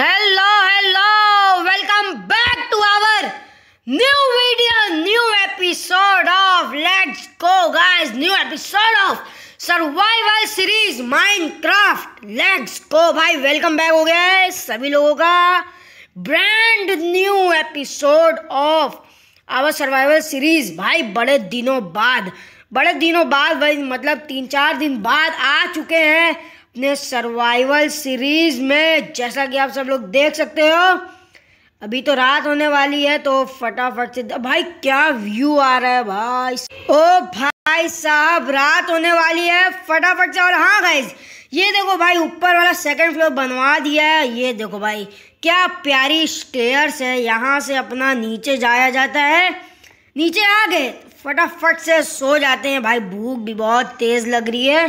hello hello welcome back to our new video new episode of let's go guys new episode of survival series Minecraft let's go भाई welcome back हो गया है सभी लोगों का brand new episode of our survival series भाई बड़े दिनों बाद बड़े दिनों बाद भाई मतलब तीन चार दिन बाद आ चुके हैं अपने सर्वाइवल सीरीज में जैसा कि आप सब लोग देख सकते हो अभी तो रात होने वाली है तो फटाफट से भाई क्या व्यू आ रहा है भाई ओ भाई साहब रात होने वाली है फटाफट से और हाँ गाइज ये देखो भाई ऊपर वाला सेकंड फ्लोर बनवा दिया है ये देखो भाई क्या प्यारी स्टेयर्स है यहाँ से अपना नीचे जाया जाता है नीचे आ गए फटाफट से सो जाते हैं भाई भूख भी बहुत तेज लग रही है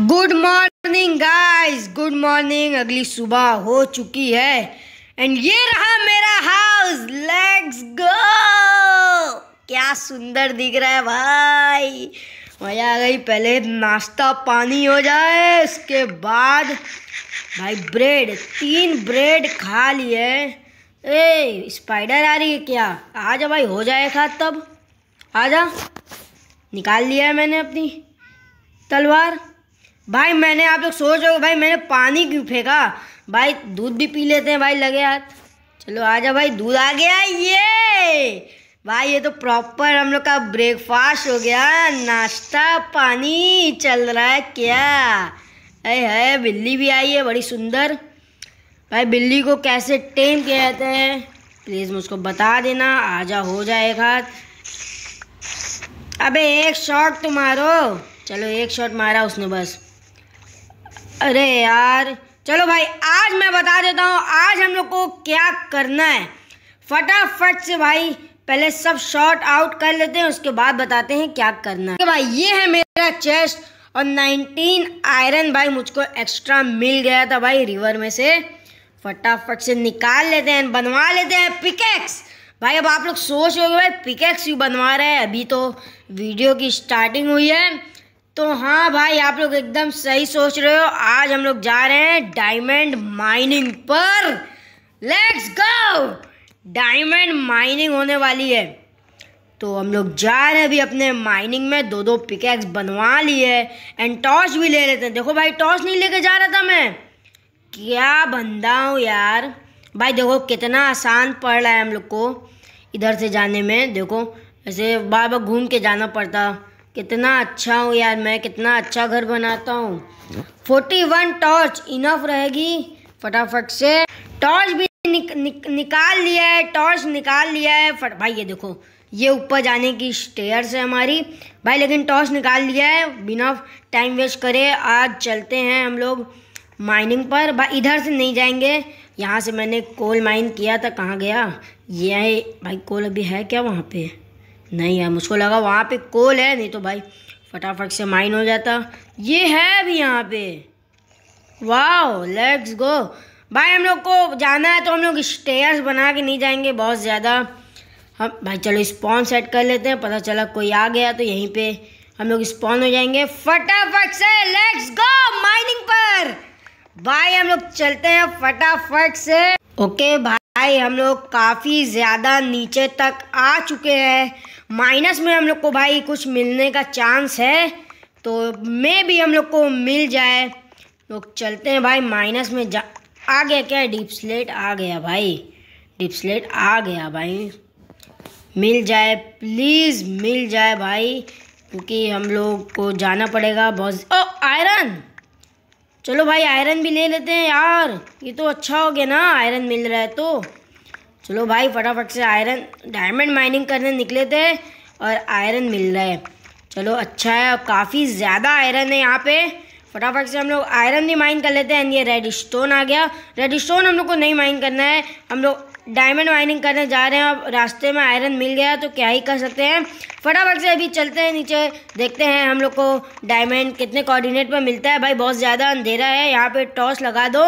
good morning morning guys good morning अगली सुबह हो चुकी है एंड ये रहा मेरा हाउस लेट्स गो क्या सुंदर दिख रहा है भाई मज़ा आ गई पहले नाश्ता पानी हो जाए उसके बाद भाई ब्रेड तीन ब्रेड खा लिए ए स्पाइडर आ रही है क्या आ जा भाई हो जाएगा तब आ जा निकाल लिया है मैंने अपनी तलवार भाई मैंने आप लोग सोच रहे हो भाई मैंने पानी क्यों फेंका भाई दूध भी पी लेते हैं भाई लगे हाथ चलो आ जाओ भाई दूध आ गया ये भाई ये तो प्रॉपर हम लोग का ब्रेकफास्ट हो गया नाश्ता पानी चल रहा है क्या अरे है बिल्ली भी आई है बड़ी सुंदर भाई बिल्ली को कैसे टेम किया जाता है प्लीज़ मुझको बता देना आजा हो जाए हाथ अबे एक शॉट तो मारो चलो एक शॉट मारा उसने बस अरे यार चलो भाई आज मैं बता देता हूँ आज हम लोग को क्या करना है फटाफट से भाई पहले सब शॉर्ट आउट कर लेते हैं उसके बाद बताते हैं क्या करना है भाई ये है मेरा चेस्ट और 19 आयरन भाई मुझको एक्स्ट्रा मिल गया था भाई रिवर में से फटाफट से निकाल लेते हैं बनवा लेते हैं पिकेक्स भाई अब आप लोग सोच रहे हो भाई पिकेक्स यू बनवा रहे हैं अभी तो वीडियो की स्टार्टिंग हुई है तो हाँ भाई आप लोग एकदम सही सोच रहे हो आज हम लोग जा रहे हैं डायमंड माइनिंग पर लेट्स गो डायमंड माइनिंग होने वाली है तो हम लोग जा रहे हैं अभी अपने माइनिंग में दो दो पिकैक्स बनवा लिए एंड टॉर्च भी ले लेते हैं देखो भाई टॉर्च नहीं लेके जा रहा था मैं क्या बंदा हूँ यार भाई देखो कितना आसान पड़ रहा है हम लोग को इधर से जाने में देखो ऐसे बार बार घूम के जाना पड़ता कितना अच्छा हूँ यार मैं कितना अच्छा घर बनाता हूँ फोर्टी वन टॉर्च इनफ रहेगी फटाफट से टॉर्च भी निक, निक, निकाल लिया है टॉर्च निकाल लिया है फट भाई ये देखो ये ऊपर जाने की स्टेयर्स है हमारी भाई लेकिन टॉर्च निकाल लिया है बिना टाइम वेस्ट करे आज चलते हैं हम लोग माइनिंग पर भाई इधर से नहीं जाएंगे यहाँ से मैंने कोल माइन किया था कहाँ गया ये भाई कोल अभी है क्या वहाँ पे नहीं है मुझको लगा वहाँ पे कोल है नहीं तो भाई फटाफट से माइन हो जाता ये है भी यहाँ पे वाह लेट्स गो भाई हम लोग को जाना है तो हम लोग स्टेयर्स बना के नहीं जाएंगे बहुत ज़्यादा हम भाई चलो स्पॉन सेट कर लेते हैं पता चला कोई आ गया तो यहीं पे हम लोग स्पॉन हो जाएंगे फटाफट से लेट्स गो माइनिंग पर भाई हम लोग चलते हैं फटाफट से ओके भाई भाई हम लोग काफ़ी ज़्यादा नीचे तक आ चुके हैं माइनस में हम लोग को भाई कुछ मिलने का चांस है तो मे भी हम लोग को मिल जाए लोग चलते हैं भाई माइनस में जा आ गया क्या डीप स्लेट आ गया भाई डिप्सलेट स्लेट आ गया भाई मिल जाए प्लीज़ मिल जाए भाई क्योंकि हम लोग को जाना पड़ेगा बहुत ओ आयरन चलो भाई आयरन भी ले लेते हैं यार ये तो अच्छा हो गया ना आयरन मिल रहा है तो चलो भाई फटाफट से आयरन डायमंड माइनिंग करने निकले थे और आयरन मिल रहा है चलो अच्छा है काफ़ी ज़्यादा आयरन है यहाँ पे फटाफट से हम लोग आयरन भी माइन कर लेते हैं ये रेड स्टोन आ गया रेड स्टोन हम लोग को नहीं माइन करना है हम लोग डायमंड माइनिंग करने जा रहे हैं अब रास्ते में आयरन मिल गया तो क्या ही कर सकते हैं फटाफट से अभी चलते हैं नीचे देखते हैं हम लोग को डायमंड कितने कोऑर्डिनेट पर मिलता है भाई बहुत ज़्यादा अंधेरा है यहाँ पे टॉस लगा दो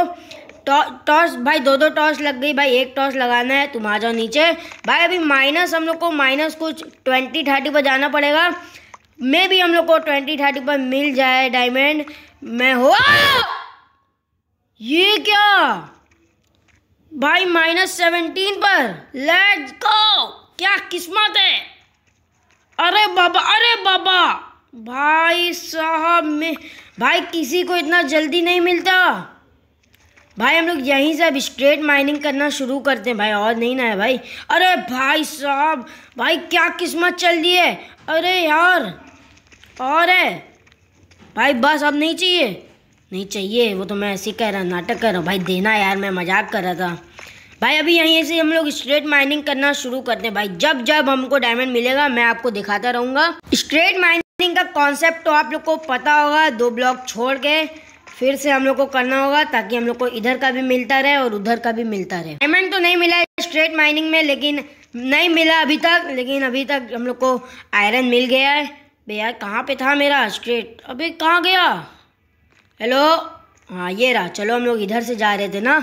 टॉस भाई दो दो टॉस लग गई भाई एक टॉस लगाना है तुम आ जाओ नीचे भाई अभी माइनस हम लोग को माइनस कुछ ट्वेंटी थर्टी पर जाना पड़ेगा मे भी हम लोग को ट्वेंटी थर्टी पर मिल जाए डायमंड मैं हो ये क्या भाई माइनस सेवनटीन पर लेट्स गो क्या किस्मत है अरे बाबा अरे बाबा भाई साहब में भाई किसी को इतना जल्दी नहीं मिलता भाई हम लोग यहीं से अब स्ट्रेट माइनिंग करना शुरू करते हैं भाई और नहीं ना है भाई अरे भाई साहब भाई क्या किस्मत चल रही है अरे यार और है भाई बस अब नहीं चाहिए नहीं चाहिए वो तो मैं ऐसे ही कह रहा नाटक कर रहा हूँ भाई देना यार मैं मजाक कर रहा था भाई अभी यहीं से हम लोग स्ट्रेट माइनिंग करना शुरू करते हैं भाई जब जब हमको डायमंड मिलेगा मैं आपको दिखाता रहूँगा स्ट्रेट माइनिंग का कॉन्सेप्ट तो आप लोग को पता होगा दो ब्लॉक छोड़ के फिर से हम लोग को करना होगा ताकि हम लोग को इधर का भी मिलता रहे और उधर का भी मिलता रहे डायमंड तो नहीं मिला स्ट्रेट माइनिंग में लेकिन नहीं मिला अभी तक लेकिन अभी तक हम लोग को आयरन मिल गया है भैया कहाँ पे था मेरा स्ट्रेट अभी कहाँ गया हेलो हाँ ये रहा चलो हम लोग इधर से जा रहे थे ना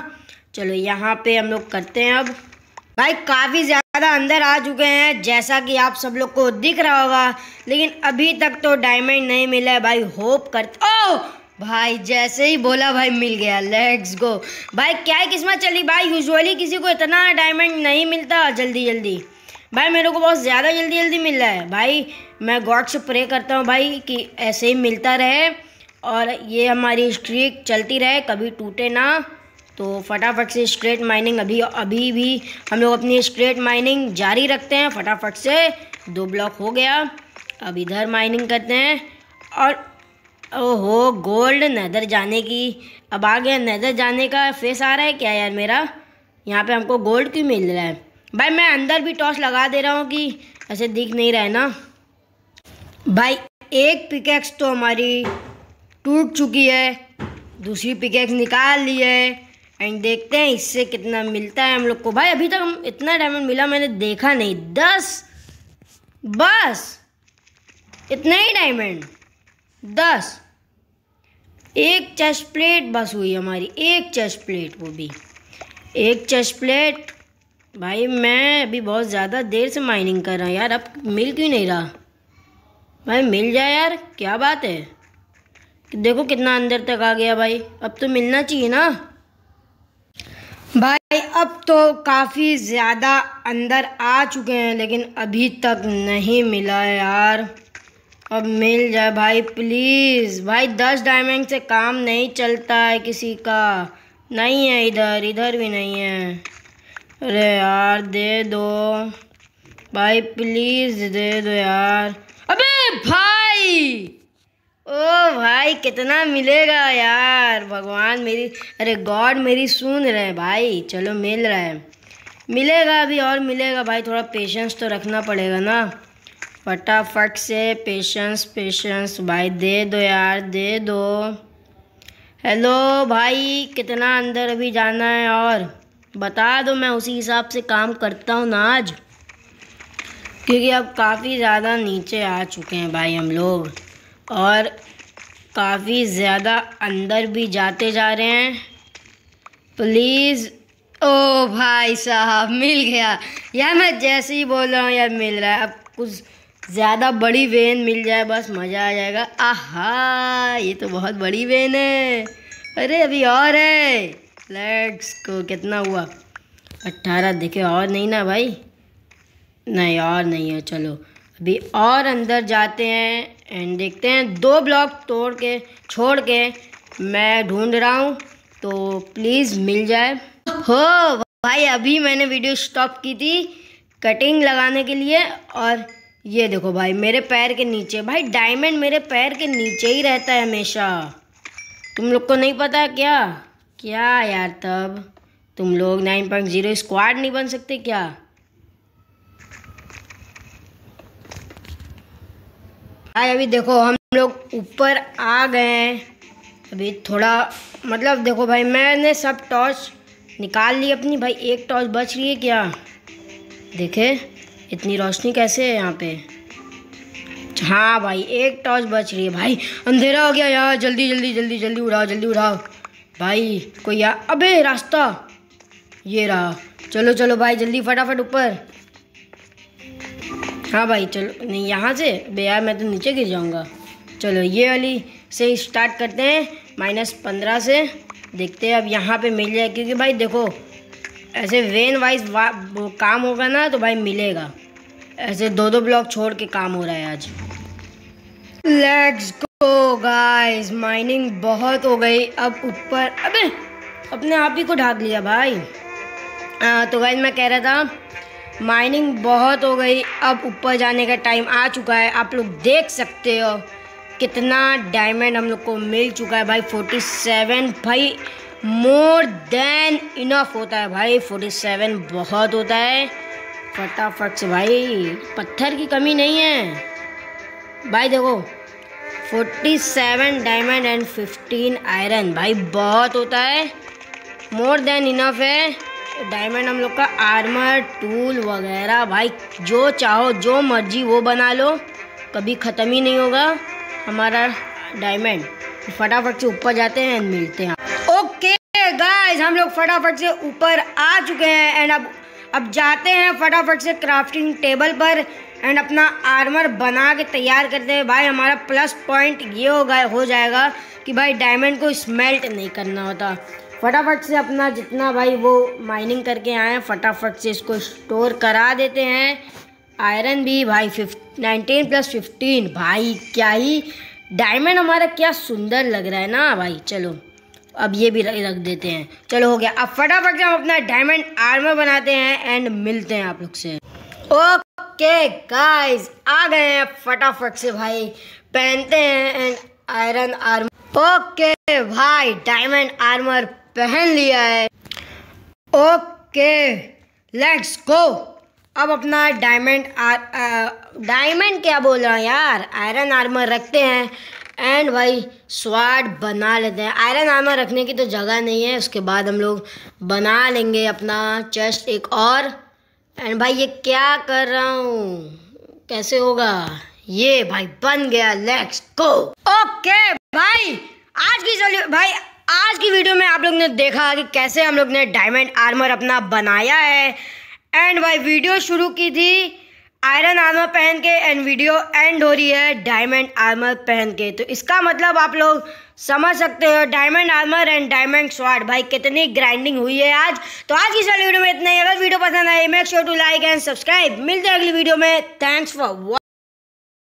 चलो यहाँ पे हम लोग करते हैं अब भाई काफ़ी ज़्यादा अंदर आ चुके हैं जैसा कि आप सब लोग को दिख रहा होगा लेकिन अभी तक तो डायमंड नहीं मिला है भाई होप कर ओ भाई जैसे ही बोला भाई मिल गया लेट्स गो भाई क्या किस्मत चली भाई यूजुअली किसी को इतना डायमंड नहीं मिलता जल्दी जल्दी भाई मेरे को बहुत ज़्यादा जल्दी जल्दी मिल रहा है भाई मैं गॉड से प्रे करता हूँ भाई कि ऐसे ही मिलता रहे और ये हमारी स्ट्रीक चलती रहे कभी टूटे ना तो फटाफट से स्ट्रेट माइनिंग अभी अभी भी हम लोग अपनी स्ट्रेट माइनिंग जारी रखते हैं फटाफट से दो ब्लॉक हो गया अब इधर माइनिंग करते हैं और ओहो गोल्ड नदर जाने की अब आ गया नदर जाने का फेस आ रहा है क्या यार मेरा यहाँ पे हमको गोल्ड क्यों मिल रहा है भाई मैं अंदर भी टॉस लगा दे रहा हूँ कि ऐसे दिख नहीं रहा है ना भाई एक पिकेक्स तो हमारी टूट चुकी है दूसरी पिकेक्स निकाल ली है एंड देखते हैं इससे कितना मिलता है हम लोग को भाई अभी तक हम इतना डायमंड मिला मैंने देखा नहीं दस बस इतना ही डायमंड दस एक चेस्ट प्लेट बस हुई हमारी एक चेस्ट प्लेट वो भी एक चेस्ट प्लेट भाई मैं अभी बहुत ज़्यादा देर से माइनिंग कर रहा हूँ यार अब मिल क्यों नहीं रहा भाई मिल जाए यार क्या बात है देखो कितना अंदर तक आ गया भाई अब तो मिलना चाहिए ना भाई अब तो काफ़ी ज़्यादा अंदर आ चुके हैं लेकिन अभी तक नहीं मिला यार अब मिल जाए भाई प्लीज़ भाई दस डायमंड से काम नहीं चलता है किसी का नहीं है इधर इधर भी नहीं है अरे यार दे दो भाई प्लीज़ दे दो यार अबे भाई ओ भाई कितना मिलेगा यार भगवान मेरी अरे गॉड मेरी सुन रहे हैं भाई चलो मिल रहा है मिलेगा अभी और मिलेगा भाई थोड़ा पेशेंस तो रखना पड़ेगा ना फटाफट से पेशेंस पेशेंस भाई दे दो यार दे दो हेलो भाई कितना अंदर अभी जाना है और बता दो मैं उसी हिसाब से काम करता हूँ ना आज क्योंकि अब काफ़ी ज़्यादा नीचे आ चुके हैं भाई हम लोग और काफ़ी ज़्यादा अंदर भी जाते जा रहे हैं प्लीज़ ओ भाई साहब मिल गया यार मैं जैसे ही बोल रहा हूँ यार मिल रहा है अब कुछ ज़्यादा बड़ी वेन मिल जाए बस मज़ा आ जाएगा आहा ये तो बहुत बड़ी वेन है अरे अभी और है लेट्स को कितना हुआ अट्ठारह देखे और नहीं ना भाई नहीं और नहीं है चलो भी और अंदर जाते हैं एंड देखते हैं दो ब्लॉक तोड़ के छोड़ के मैं ढूंढ रहा हूँ तो प्लीज़ मिल जाए हो भाई अभी मैंने वीडियो स्टॉप की थी कटिंग लगाने के लिए और ये देखो भाई मेरे पैर के नीचे भाई डायमंड मेरे पैर के नीचे ही रहता है हमेशा तुम लोग को नहीं पता क्या क्या यार तब तुम लोग 9.0 स्क्वाड नहीं बन सकते क्या भाई अभी देखो हम लोग ऊपर आ गए हैं अभी थोड़ा मतलब देखो भाई मैंने सब टॉर्च निकाल ली अपनी भाई एक टॉर्च बच रही है क्या देखे इतनी रोशनी कैसे है यहाँ पे हाँ भाई एक टॉर्च बच रही है भाई अंधेरा हो गया यार जल्दी जल्दी जल्दी जल्दी उड़ाओ जल्दी उड़ाओ भाई कोई यार अबे रास्ता ये रहा चलो चलो भाई जल्दी फटाफट ऊपर हाँ भाई चलो नहीं यहाँ से बे यार मैं तो नीचे गिर जाऊँगा चलो ये वाली से स्टार्ट करते हैं माइनस पंद्रह से देखते हैं अब यहाँ पे मिल जाए क्योंकि भाई देखो ऐसे वेन वाइज वा, काम होगा ना तो भाई मिलेगा ऐसे दो दो ब्लॉक छोड़ के काम हो रहा है आज लेट्स गो गाइस माइनिंग बहुत हो गई अब ऊपर अबे अपने आप ही को ढाक लिया भाई आ, हाँ, तो भाई मैं कह रहा था माइनिंग बहुत हो गई अब ऊपर जाने का टाइम आ चुका है आप लोग देख सकते हो कितना डायमंड हम लोग को मिल चुका है भाई फोर्टी सेवन भाई मोर देन इनफ होता है भाई फोर्टी सेवन बहुत होता है फटाफट से भाई पत्थर की कमी नहीं है भाई देखो forty seven diamond and fifteen iron भाई बहुत होता है मोर देन इनफ है डायमंड हम लोग का आर्मर टूल वगैरह भाई जो चाहो जो मर्जी वो बना लो कभी ख़त्म ही नहीं होगा हमारा डायमंड फटाफट से ऊपर जाते हैं एंड मिलते हैं ओके गाइस हम लोग फटाफट से ऊपर आ चुके हैं एंड अब अब जाते हैं फटाफट से क्राफ्टिंग टेबल पर एंड अपना आर्मर बना के तैयार करते हैं भाई हमारा प्लस पॉइंट ये होगा हो जाएगा कि भाई डायमंड को स्मेल्ट नहीं करना होता फटाफट से अपना जितना भाई वो माइनिंग करके आए फटाफट से इसको स्टोर करा देते हैं आयरन भी भाई फिफ्ट नाइनटीन प्लस फिफ्टीन भाई क्या ही डायमंड हमारा क्या सुंदर लग रहा है ना भाई चलो अब ये भी रख देते हैं चलो हो गया अब फटाफट से हम अपना डायमंड आर्मर बनाते हैं एंड मिलते हैं आप लोग से ओके गाइस आ गए हैं फटाफट से भाई पहनते हैं एंड आयरन आर्मर ओके भाई डायमंड आर्मर पहन लिया है ओके लेट्स गो अब अपना डायमंड डायमंड क्या बोल रहा हूँ यार आयरन आर्मर रखते हैं एंड भाई स्वाड बना लेते हैं आयरन आर्मर रखने की तो जगह नहीं है उसके बाद हम लोग बना लेंगे अपना चेस्ट एक और एंड भाई ये क्या कर रहा हूँ कैसे होगा ये भाई बन गया लेट्स गो ओके भाई आज की चलिए भाई आज की वीडियो में आप लोग ने देखा कि कैसे हम लोग ने डायमंड आर्मर अपना बनाया है एंड भाई वीडियो शुरू की थी आयरन आर्मर पहन के एंड वीडियो एंड हो रही है डायमंड आर्मर पहन के तो इसका मतलब आप लोग समझ सकते हो diamond armour and diamond sword भाई कितनी ग्राइंडिंग हुई है आज तो आज की सारी वीडियो में इतना ही अगर वीडियो पसंद आए make sure to like and subscribe मिलते हैं अगली वीडियो में थैंक्स फॉर